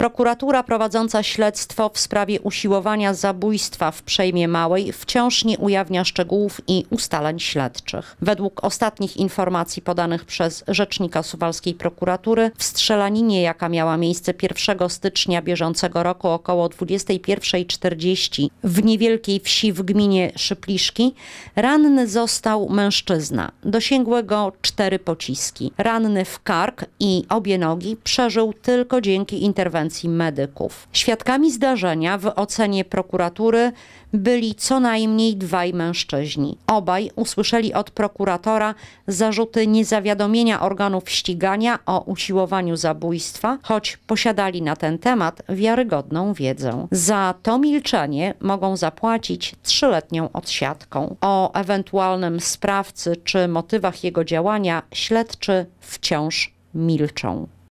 Prokuratura prowadząca śledztwo w sprawie usiłowania zabójstwa w Przejmie Małej wciąż nie ujawnia szczegółów i ustaleń śledczych. Według ostatnich informacji podanych przez rzecznika suwalskiej prokuratury w strzelaninie, jaka miała miejsce 1 stycznia bieżącego roku około 21.40 w niewielkiej wsi w gminie Szypliszki, ranny został mężczyzna. Dosięgły go cztery pociski. Ranny w kark i obie nogi przeżył tylko dzięki interwencji kompetencji medyków. Świadkami zdarzenia w ocenie prokuratury byli co najmniej dwaj mężczyźni. Obaj usłyszeli od prokuratora zarzuty niezawiadomienia organów ścigania o usiłowaniu zabójstwa, choć posiadali na ten temat wiarygodną wiedzę. Za to milczenie mogą zapłacić trzyletnią odsiadką. O ewentualnym sprawcy czy motywach jego działania śledczy wciąż milczą.